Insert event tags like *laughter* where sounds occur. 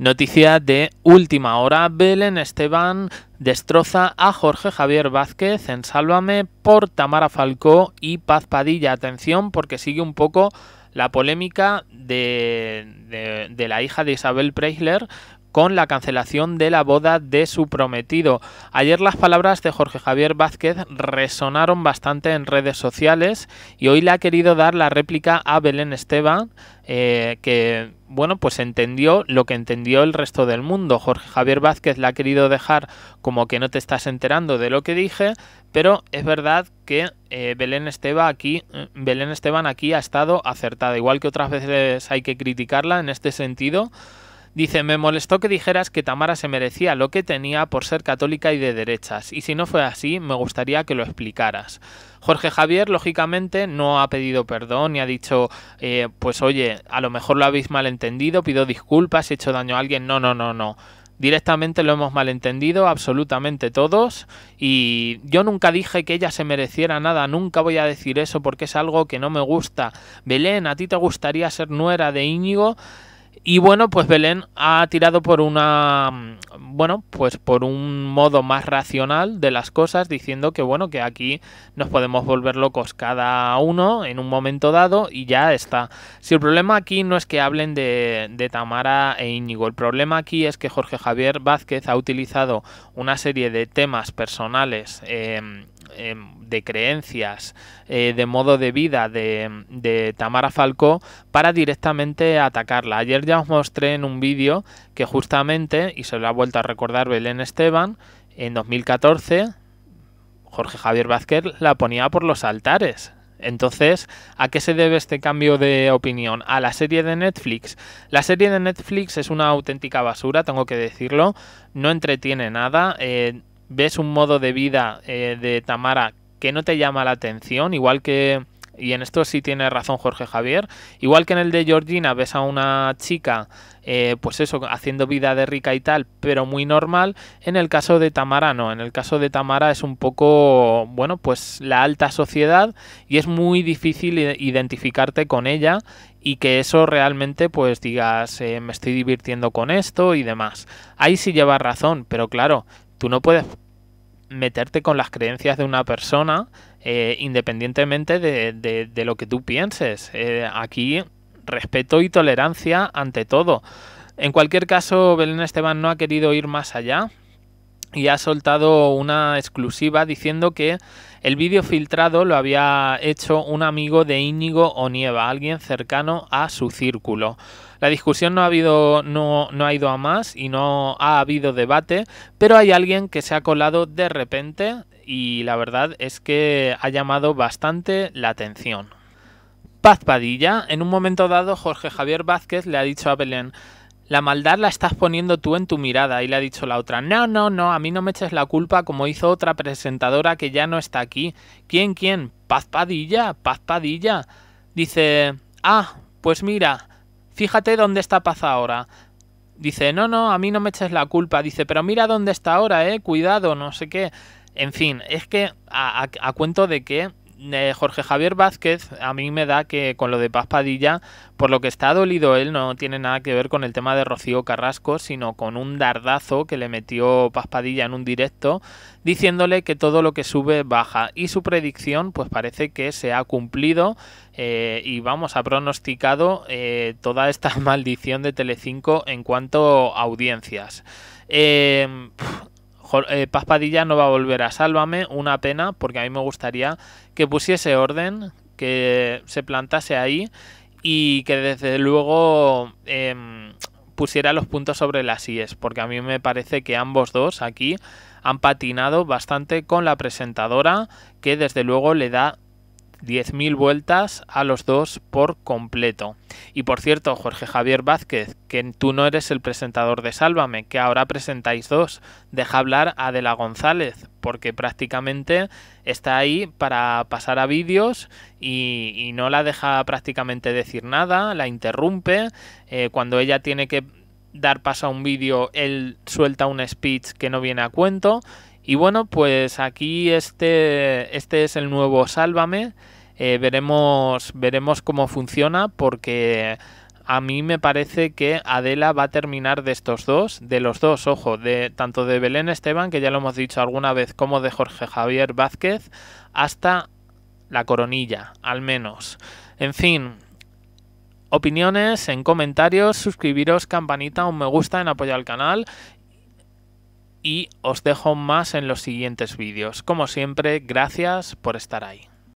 Noticia de última hora, Belén Esteban destroza a Jorge Javier Vázquez en Sálvame por Tamara Falcó y Paz Padilla. Atención porque sigue un poco la polémica de, la hija de Isabel Preisler con la cancelación de la boda de su prometido. Ayer las palabras de Jorge Javier Vázquez resonaron bastante en redes sociales y hoy le ha querido dar la réplica a Belén Esteban, eh, que bueno, pues entendió lo que entendió el resto del mundo. Jorge Javier Vázquez la ha querido dejar como que no te estás enterando de lo que dije, pero es verdad que eh, aquí, eh, Belén Esteban aquí ha estado acertada, igual que otras veces hay que criticarla en este sentido. Dice, me molestó que dijeras que Tamara se merecía lo que tenía por ser católica y de derechas, y si no fue así, me gustaría que lo explicaras. Jorge Javier, lógicamente, no ha pedido perdón y ha dicho, eh, pues oye, a lo mejor lo habéis malentendido, pido disculpas, he hecho daño a alguien. No, no, no, no directamente lo hemos malentendido absolutamente todos y yo nunca dije que ella se mereciera nada, nunca voy a decir eso porque es algo que no me gusta. Belén, ¿a ti te gustaría ser nuera de Íñigo? Y bueno, pues Belén ha tirado por una mm, bueno, pues por un modo más racional de las cosas, diciendo que bueno, que aquí nos podemos volver locos cada uno en un momento dado y ya está. Si el problema aquí no es que hablen de, Tamara e Íñigo, el problema aquí es que Jorge Javier Vázquez ha utilizado una serie de temas personales eh, Em, de creencias, eh, de modo de vida de, de, Tamara Falcó para directamente atacarla. Ayer ya os mostré en un vídeo que justamente, y se lo ha vuelto a recordar Belén Esteban, en 2014 Jorge Javier Vázquez la ponía por los altares. Entonces, ¿a qué se debe este cambio de opinión? A la serie de Netflix. La serie de Netflix es una auténtica basura, tengo que decirlo. No entretiene nada. Eh, ves un modo de vida eh, de Tamara que no te llama la atención, igual que, y en esto sí tiene razón Jorge Javier, igual que en el de Georgina ves a una chica, eh, pues eso, haciendo vida de rica y tal, pero muy normal, en el caso de Tamara no, en el caso de Tamara es un poco, bueno, pues la alta sociedad y es muy difícil identificarte con ella y que eso realmente pues digas eh, me estoy divirtiendo con esto y demás. Ahí sí lleva razón, pero claro, tú no puedes meterte con las creencias de una persona eh, independientemente de, lo que tú pienses. Eh, aquí respeto y tolerancia ante todo. En cualquier caso, Belén Esteban no ha querido ir más allá y ha soltado una exclusiva diciendo que el vídeo filtrado lo había hecho un amigo de Íñigo Onieva, alguien cercano a su círculo. La discusión no ha, habido, no, no ha ido a más y no ha habido debate, pero hay alguien que se ha colado de repente y la verdad es que ha llamado bastante la atención. Paz Padilla, en un momento dado Jorge Javier Vázquez le ha dicho a Belén, la maldad la estás poniendo tú en tu mirada y le ha dicho la otra, no, no, no, a mí no me eches la culpa como hizo otra presentadora que ya no está aquí. ¿Quién, quién? Paz Padilla, Paz Padilla. Dice, ah, pues mira, Fíjate dónde está Paz ahora. Dice, no, no, a mí no me eches la culpa. Dice, pero mira dónde está ahora, eh, cuidado, no sé qué. En fin, es que a, a, cuento de que eh, Jorge Javier Vázquez, a mí me da que con lo de paspadilla por lo que está dolido él, no tiene nada que ver con el tema de Rocío Carrasco, sino con un dardazo que le metió paspadilla en un directo, diciéndole que todo lo que sube baja. Y su predicción, pues parece que se ha cumplido eh, y vamos, ha pronosticado eh, toda esta *laughs* maldición de Telecinco en cuanto a audiencias. Eh, Paz Padilla no va a volver a Sálvame, una pena, porque a mí me gustaría que pusiese orden, que se plantase ahí y que desde luego em, pusiera los puntos sobre las IES, porque a mí me parece que ambos dos aquí han patinado bastante con la presentadora, que desde luego le da 10.000 vueltas a los dos por completo. Y por cierto, Jorge Javier Vázquez, que tú no eres el presentador de Sálvame, que ahora presentáis dos, deja hablar a Adela González, porque prácticamente está ahí para pasar a vídeos y, no la deja prácticamente decir nada, la interrumpe, eh, cuando ella tiene que dar paso a un vídeo, él suelta un speech que no viene a cuento y bueno, pues aquí este, este es el nuevo Sálvame. Eh, veremos, veremos cómo funciona porque a mí me parece que Adela va a terminar de estos dos, de los dos, ojo, de tanto de Belén Esteban, que ya lo hemos dicho alguna vez, como de Jorge Javier Vázquez, hasta la coronilla, al menos. En fin, opiniones en comentarios, suscribiros, campanita, un me gusta en apoyar al canal y os dejo más en los siguientes vídeos. Como siempre, gracias por estar ahí.